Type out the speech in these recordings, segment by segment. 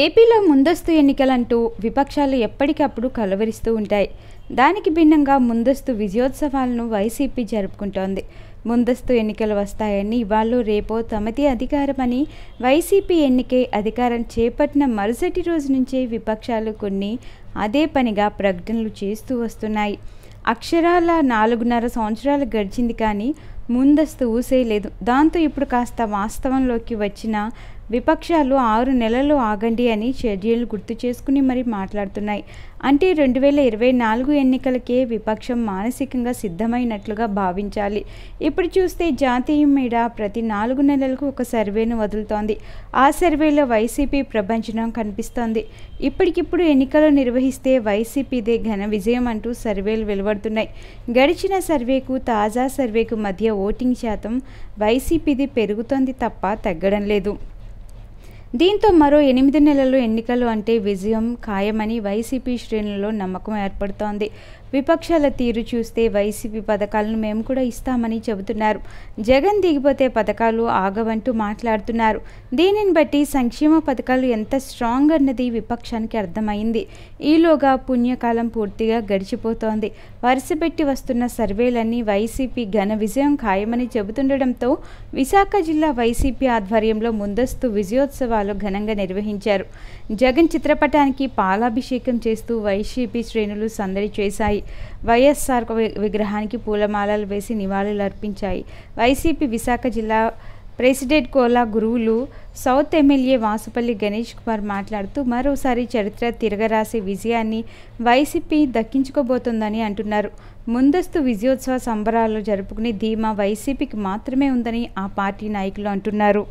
ఏపీలో ముందస్తు ఎన్నికలంటూ విపక్షాలు ఎప్పటికప్పుడు కలవరిస్తూ ఉంటాయి దానికి భిన్నంగా ముందస్తు విజయోత్సవాలను వైసీపీ జరుపుకుంటోంది ముందస్తు ఎన్నికలు వస్తాయని ఇవాళ రేపో తమది అధికారమని వైసీపీ ఎన్నికే అధికారం చేపట్టిన మరుసటి రోజు నుంచే విపక్షాలు కొన్ని అదే పనిగా ప్రకటనలు చేస్తూ వస్తున్నాయి అక్షరాల నాలుగున్నర సంవత్సరాలు గడిచింది కానీ ముందస్తు ఊసేయలేదు దాంతో ఇప్పుడు కాస్త వాస్తవంలోకి వచ్చిన విపక్షాలు ఆరు నెలలు ఆగండి అని షెడ్యూల్ గుర్తు చేసుకుని మరీ మాట్లాడుతున్నాయి అంటే రెండు వేల ఇరవై నాలుగు ఎన్నికలకే విపక్షం మానసికంగా సిద్ధమైనట్లుగా భావించాలి ఇప్పుడు చూస్తే జాతీయం మీద ప్రతి నాలుగు నెలలకు ఒక సర్వేను వదులుతోంది ఆ సర్వేలో వైసీపీ ప్రపంచనం కనిపిస్తోంది ఇప్పటికిప్పుడు ఎన్నికలు నిర్వహిస్తే వైసీపీదే ఘన విజయం అంటూ సర్వేలు వెలువడుతున్నాయి గడిచిన సర్వేకు తాజా సర్వేకు మధ్య ఓటింగ్ శాతం వైసీపీది పెరుగుతోంది తప్ప తగ్గడం లేదు దీంతో మరో ఎనిమిది నెలలు ఎన్నికలు అంటే విజయం ఖాయమని వైసీపీ శ్రేణుల్లో నమ్మకం ఏర్పడుతోంది విపక్షాల తీరు చూస్తే వైసీపీ పథకాలను మేము కూడా ఇస్తామని చెబుతున్నారు జగన్ దిగిపోతే పథకాలు ఆగవంటూ మాట్లాడుతున్నారు దీనిని బట్టి సంక్షేమ పథకాలు ఎంత స్ట్రాంగ్ అన్నది విపక్షానికి అర్థమైంది ఈలోగా పుణ్యకాలం పూర్తిగా గడిచిపోతోంది వరుసపెట్టి వస్తున్న సర్వేలన్నీ వైసీపీ ఘన విజయం ఖాయమని చెబుతుండటంతో విశాఖ జిల్లా వైసీపీ ఆధ్వర్యంలో ముందస్తు విజయోత్సవాలు ఘనంగా నిర్వహించారు జగన్ చిత్రపటానికి పాలాభిషేకం చేస్తూ వైసీపీ శ్రేణులు సందడి చేశాయి వైఎస్ఆర్ విగ్రహానికి పూలమాలలు వేసి నివాళులు అర్పించాయి వైసీపీ విశాఖ జిల్లా president Kola Guruvulu south MLA Vasupalli Ganesh Kumar మాట్లాడుతూ మరోసారి చరిత్ర తిరగరాసే విజయాన్ని వైసీపీ దక్కించుకోబోతోందని అంటున్నారు ముందస్తు విజయోత్సవ సంబరాలు జరుపుకునే ధీమా వైసీపీకి మాత్రమే ఉందని ఆ పార్టీ నాయకులు అంటున్నారు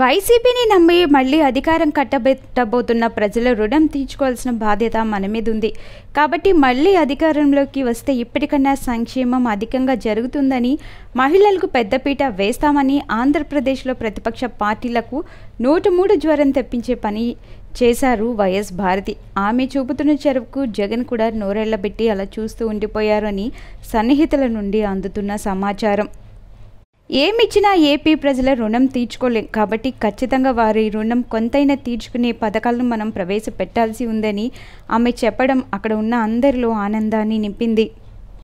వైసీపీని నమ్మి మళ్ళీ అధికారం కట్టబెట్టబోతున్న ప్రజల రుణం తీర్చుకోవాల్సిన బాధ్యత మన మీద ఉంది కాబట్టి మళ్ళీ అధికారంలోకి వస్తే ఇప్పటికన్నా సంక్షేమం అధికంగా జరుగుతుందని మహిళలకు పెద్దపీట వేస్తామని ఆంధ్రప్రదేశ్లో ప్రతిపక్ష పార్టీలకు నూట మూడు జ్వరం తెప్పించే పని చేశారు వైఎస్ భారతి ఆమె చూపుతున్న చెరువుకు జగన్ కూడా నోరెళ్లబెట్టి అలా చూస్తూ ఉండిపోయారని సన్నిహితుల నుండి అందుతున్న సమాచారం ఏమిచ్చినా ఏపీ ప్రజల రుణం తీర్చుకోలేం కాబట్టి ఖచ్చితంగా వారి రుణం కొంతైనా తీర్చుకునే పథకాలను మనం ప్రవేశపెట్టాల్సి ఉందని ఆమె చెప్పడం అక్కడ ఉన్న అందరిలో ఆనందాన్ని నింపింది